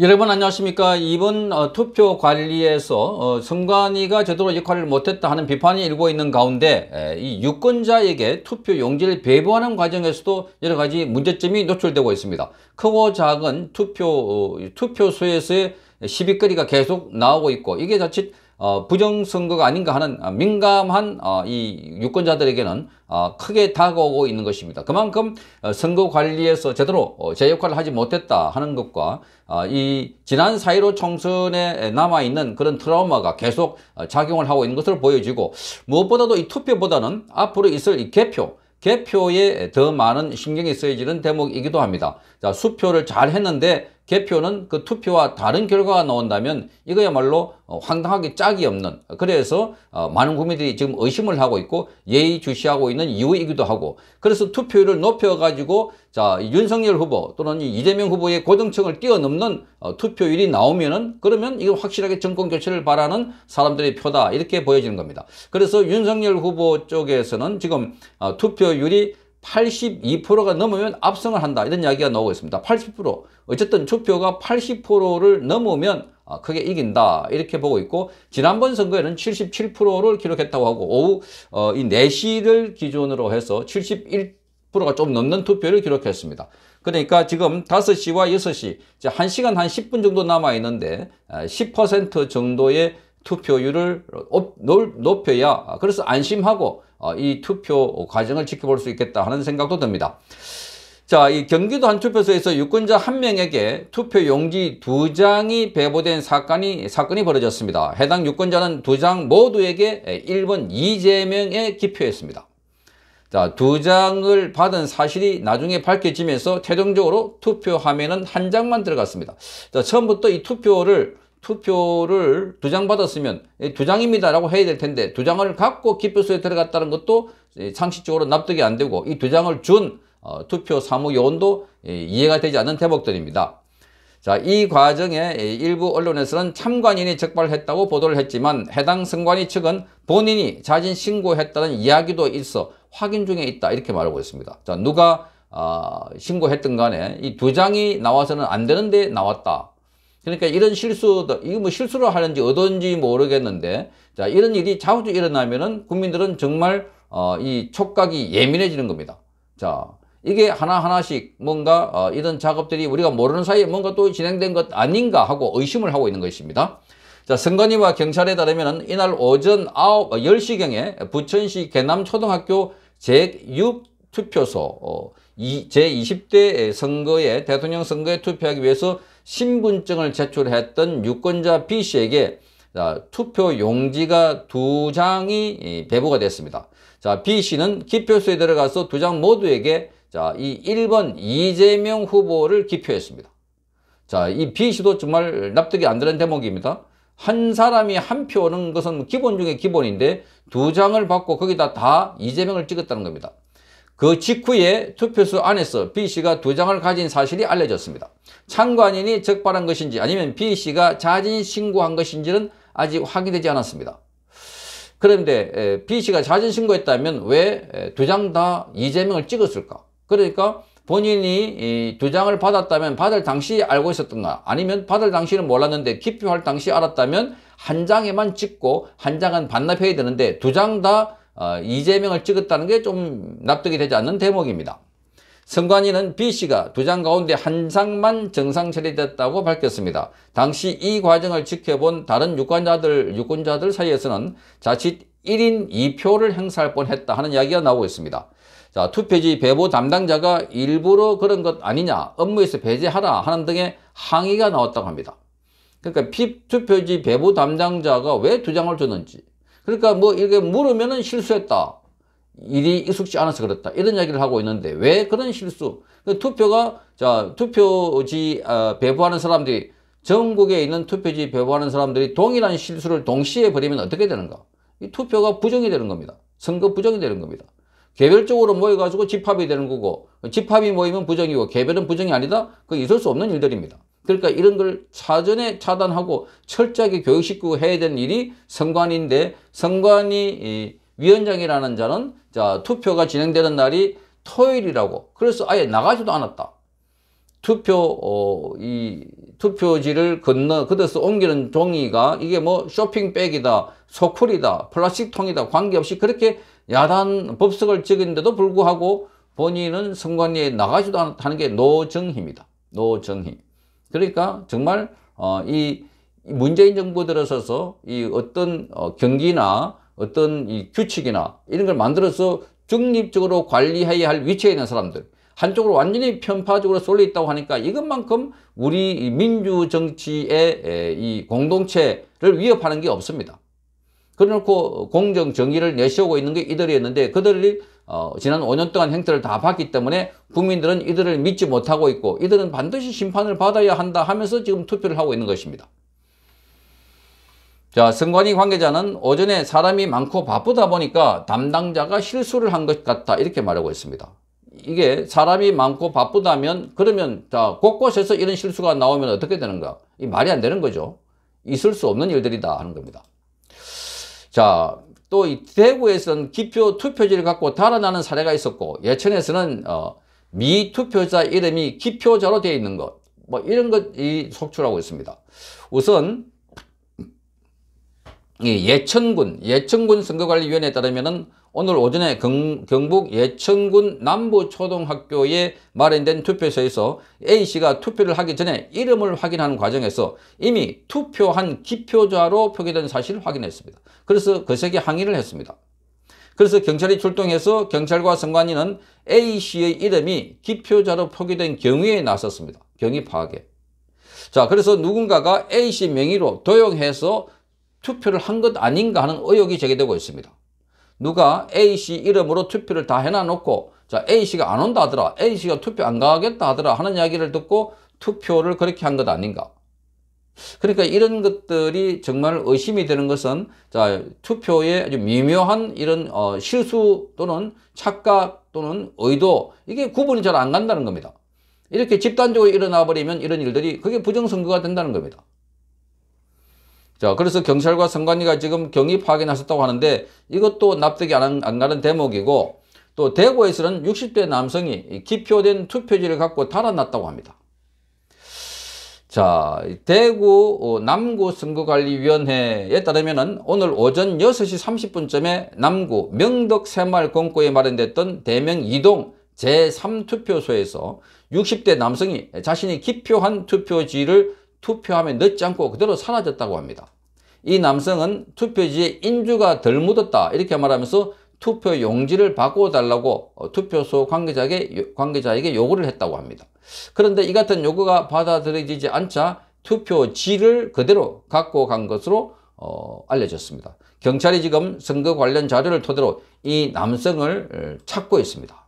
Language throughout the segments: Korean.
여러분 안녕하십니까 이번 어, 투표 관리에서 어, 선관위가 제대로 역할을 못했다 하는 비판이 일고 있는 가운데 에, 이 유권자에게 투표 용지를 배부하는 과정에서도 여러 가지 문제점이 노출되고 있습니다 크고 작은 투표 어, 투표소에서의 시비거리가 계속 나오고 있고 이게 자칫 어, 부정선거가 아닌가 하는 어, 민감한 어, 이 유권자들에게는 어, 크게 다가오고 있는 것입니다. 그만큼 어, 선거 관리에서 제대로 어, 제 역할을 하지 못했다 하는 것과 어, 이 지난 4.15 총선에 남아있는 그런 트라우마가 계속 어, 작용을 하고 있는 것을 보여지고 무엇보다도 이 투표보다는 앞으로 있을 이 개표 개표에 더 많은 신경이 쓰여지는 대목이기도 합니다. 자, 수표를 잘 했는데 개표는 그 투표와 다른 결과가 나온다면 이거야말로 어, 황당하게 짝이 없는 그래서 어, 많은 국민들이 지금 의심을 하고 있고 예의주시하고 있는 이유이기도 하고 그래서 투표율을 높여가지고 자 윤석열 후보 또는 이재명 후보의 고등층을 뛰어넘는 어, 투표율이 나오면은 그러면 이거 확실하게 정권 교체를 바라는 사람들의 표다 이렇게 보여지는 겁니다. 그래서 윤석열 후보 쪽에서는 지금 투표율이 82%가 넘으면 압승을 한다 이런 이야기가 나오고 있습니다 80% 어쨌든 투표가 80%를 넘으면 아, 크게 이긴다 이렇게 보고 있고 지난번 선거에는 77%를 기록했다고 하고 오후 어, 이 4시를 기준으로 해서 71%가 좀 넘는 투표를 기록했습니다 그러니까 지금 5시와 6시 이 1시간 한 10분 정도 남아 있는데 10% 정도의 투표율을 높여야 그래서 안심하고 어, 이 투표 과정을 지켜볼 수 있겠다 하는 생각도 듭니다. 자, 이 경기도 한 투표소에서 유권자 한 명에게 투표 용지 두 장이 배부된 사건이, 사건이 벌어졌습니다. 해당 유권자는 두 장 모두에게 1번 이재명에 기표했습니다. 자, 두 장을 받은 사실이 나중에 밝혀지면서 최종적으로 투표 화면은 한 장만 들어갔습니다. 자, 처음부터 이 투표를 투표를 두 장 받았으면 두 예, 장입니다라고 해야 될 텐데 두 장을 갖고 기표소에 들어갔다는 것도 예, 상식적으로 납득이 안 되고 이 두 장을 준 어, 투표 사무 요원도 예, 이해가 되지 않는 대목들입니다. 자, 이 과정에 일부 언론에서는 참관인이 적발했다고 보도를 했지만 해당 승관위 측은 본인이 자진 신고했다는 이야기도 있어 확인 중에 있다 이렇게 말하고 있습니다. 자, 누가 어, 아, 신고했던 간에 이 두 장이 나와서는 안 되는데 나왔다. 그러니까 이런 실수, 도 이거 뭐 실수로 하는지 어떤지 뭐 모르겠는데, 자, 이런 일이 자주 일어나면은 국민들은 정말, 어, 이 촉각이 예민해지는 겁니다. 자, 이게 하나하나씩 뭔가, 어, 이런 작업들이 우리가 모르는 사이에 뭔가 또 진행된 것 아닌가 하고 의심을 하고 있는 것입니다. 자, 선관위와 경찰에 따르면은 이날 오전 9, 10시경에 어, 부천시 개남초등학교 제6투표소, 어, 제20대 선거에, 대통령 선거에 투표하기 위해서 신분증을 제출했던 유권자 B씨에게 자, 아, 투표 용지가 두 장이 배부가 됐습니다. 자, B씨는 기표소에 들어가서 두 장 모두에게 자, 이 1번 이재명 후보를 기표했습니다. 자, 이 B씨도 정말 납득이 안 되는 대목입니다. 한 사람이 한 표는 것은 기본 중에 기본인데 두 장을 받고 거기다 다 이재명을 찍었다는 겁니다. 그 직후에 투표소 안에서 B씨가 두 장을 가진 사실이 알려졌습니다. 참관인이 적발한 것인지 아니면 B씨가 자진 신고한 것인지는 아직 확인되지 않았습니다. 그런데 B씨가 자진 신고했다면 왜 두 장 다 이재명을 찍었을까? 그러니까 본인이 두 장을 받았다면 받을 당시 알고 있었던가 아니면 받을 당시는 몰랐는데 기표할 당시 알았다면 한 장에만 찍고 한 장은 반납해야 되는데 두장다 어, 이재명을 찍었다는 게 좀 납득이 되지 않는 대목입니다. 선관위는 B씨가 두 장 가운데 한 장만 정상 처리됐다고 밝혔습니다. 당시 이 과정을 지켜본 다른 유권자들, 유권자들 사이에서는 자칫 1인 2표를 행사할 뻔했다 하는 이야기가 나오고 있습니다. 자, 투표지 배부 담당자가 일부러 그런 것 아니냐, 업무에서 배제하라 하는 등의 항의가 나왔다고 합니다. 그러니까 투표지 배부 담당자가 왜 두 장을 줬는지, 그러니까 뭐 이렇게 물으면은 실수했다. 일이 익숙지 않아서 그렇다. 이런 이야기를 하고 있는데 왜 그런 실수? 그 투표가 자 투표지 어, 아, 배부하는 사람들이 전국에 있는 투표지 배부하는 사람들이 동일한 실수를 동시에 벌이면 어떻게 되는가? 이 투표가 부정이 되는 겁니다. 선거 부정이 되는 겁니다. 개별적으로 모여가지고 집합이 되는 거고 집합이 모이면 부정이고 개별은 부정이 아니다? 그 있을 수 없는 일들입니다. 그러니까 이런 걸 사전에 차단하고 철저하게 교육식구 해야 되는 일이 선관위인데 선관위 위원장이라는 자는 자 투표가 진행되는 날이 토요일이라고 그래서 아예 나가지도 않았다. 투표 어, 이 투표지를 건너 그대서 옮기는 종이가 이게 뭐 쇼핑백이다 소쿨이다 플라스틱 통이다 관계없이 그렇게 야단 법석을 적인데도 불구하고 본인은 선관위에 나가지도 않다는 게 노정희입니다. 노정희. 그러니까 정말 어, 이 문재인 정부 들어서서 이 어떤 어, 경기나 어떤 이 규칙이나 이런 걸 만들어서 중립적으로 관리해야 할 위치에 있는 사람들 한쪽으로 완전히 편파적으로 쏠려 있다고 하니까 이것만큼 우리 민주 정치의 이 공동체를 위협하는 게 없습니다. 그래놓고 공정 정의를 내세우고 있는 게 이들이었는데 그들이 어, 지난 5년 동안 행태를 다 봤기 때문에 국민들은 이들을 믿지 못하고 있고 이들은 반드시 심판을 받아야 한다 하면서 지금 투표를 하고 있는 것입니다. 자, 선관위 관계자는 오전에 사람이 많고 바쁘다 보니까 담당자가 실수를 한 것 같다 이렇게 말하고 있습니다. 이게 사람이 많고 바쁘다면 그러면 자, 곳곳에서 이런 실수가 나오면 어떻게 되는가? 이 말이 안 되는 거죠. 있을 수 없는 일들이다 하는 겁니다. 자, 또 대구에서는 기표 투표지를 갖고 달아나는 사례가 있었고 예천에서는 어, 미투표자 이름이 기표자로 되어 있는 것 뭐 이런 것이 속출하고 있습니다. 우선 예천군 예천군 선거관리위원회에 따르면 오늘 오전에 경, 북 예천군 남부초등학교에 마련된 투표소에서 A씨가 투표를 하기 전에 이름을 확인하는 과정에서 이미 투표한 기표자로 표기된 사실을 확인했습니다. 그래서 그세게 항의를 했습니다. 그래서 경찰이 출동해서 경찰과 선관위는 A씨의 이름이 기표자로 표기된 경위에 나섰습니다. 경위 파악에. 자, 그래서 누군가가 A씨 명의로 도용해서 투표를 한 것 아닌가 하는 의혹이 제기되고 있습니다. 누가 A씨 이름으로 투표를 다 해놔놓고 자 A씨가 안 온다 하더라 A씨가 투표 안 가겠다 하더라 하는 이야기를 듣고 투표를 그렇게 한 것 아닌가 그러니까 이런 것들이 정말 의심이 되는 것은 자 투표에 아주 미묘한 이런 어, 실수 또는 착각 또는 의도 이게 구분이 잘 안 간다는 겁니다 이렇게 집단적으로 일어나 버리면 이런 일들이 그게 부정선거가 된다는 겁니다 자, 그래서 경찰과 선관위가 지금 경위 파악에 나섰다고 하는데 이것도 납득이 안, 안 가는 대목이고 또 대구에서는 60대 남성이 기표된 투표지를 갖고 달아났다고 합니다. 자, 대구 어, 남구 선거관리위원회에 따르면은 오늘 오전 6시 30분쯤에 남구 명덕 새마을 공고에 마련됐던 대명 이동 제3투표소에서 60대 남성이 자신이 기표한 투표지를 투표함에 넣지 않고 그대로 사라졌다고 합니다. 이 남성은 투표지에 인주가 덜 묻었다 이렇게 말하면서 투표 용지를 바꿔달라고 어, 투표소 관계자에게, 관계자에게 요구를 했다고 합니다. 그런데 이 같은 요구가 받아들여지지 않자 투표지를 그대로 갖고 간 것으로 어, 알려졌습니다. 경찰이 지금 선거 관련 자료를 토대로 이 남성을 어, 찾고 있습니다.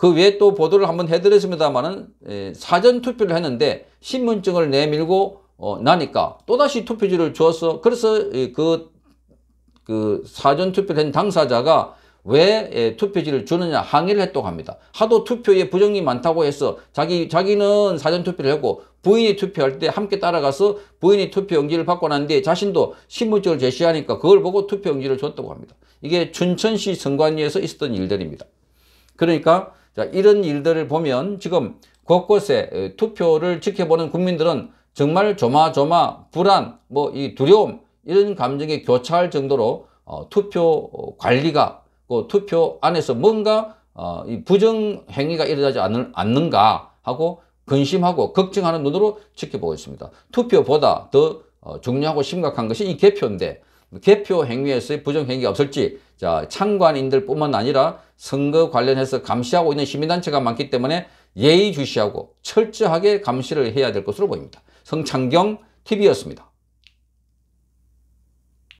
그 외에 또 보도를 한번 해드렸습니다만은 예, 사전 투표를 했는데 신분증을 내밀고 어, 나니까 또다시 투표지를 주었어. 그래서 예, 그, 그 사전 투표를 한 당사자가 왜 예, 투표지를 주느냐 항의를 했다고 합니다. 하도 투표에 부정이 많다고 해서 자기, 자기는 사전투표를 했고 부인이 투표할 때 함께 따라가서 부인이 투표 용지를 받고 난 뒤에 자신도 신분증을 제시하니까 그걸 보고 투표 용지를 줬다고 합니다. 이게 춘천시 선관위에서 있었던 일들입니다. 그러니까 자, 이런 일들을 보면 지금 곳곳에 투표를 지켜보는 국민들은 정말 조마조마, 불안, 뭐 이 두려움 이런 감정에 교차할 정도로 어, 투표 어, 관리가 그 투표 안에서 뭔가 어, 이 부정 행위가 일어나지 않는, 않는가 하고 근심하고 걱정하는 눈으로 지켜보고 있습니다. 투표보다 더 어, 중요하고 심각한 것이 이 개표인데 개표 행위에서의 부정행위가 없을지 자 참관인들뿐만 아니라 선거 관련해서 감시하고 있는 시민단체가 많기 때문에 예의주시하고 철저하게 감시를 해야 될 것으로 보입니다. 성창경 TV였습니다.